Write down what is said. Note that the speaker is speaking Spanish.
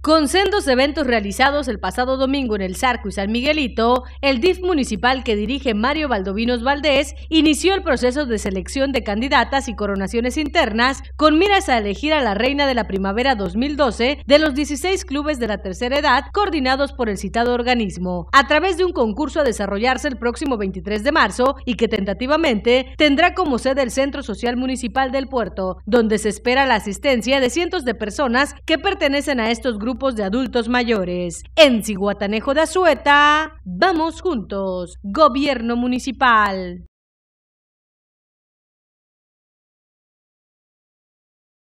Con sendos eventos realizados el pasado domingo en el Zarco y San Miguelito, el DIF municipal que dirige Mario Valdovinos Valdés inició el proceso de selección de candidatas y coronaciones internas con miras a elegir a la reina de la primavera 2012 de los 16 clubes de la tercera edad coordinados por el citado organismo, a través de un concurso a desarrollarse el próximo 23 de marzo y que tentativamente tendrá como sede el Centro Social Municipal del Puerto, donde se espera la asistencia de cientos de personas que pertenecen a estos grupos grupos de adultos mayores. En Ciguatanejo de Azueta, vamos juntos. Gobierno Municipal.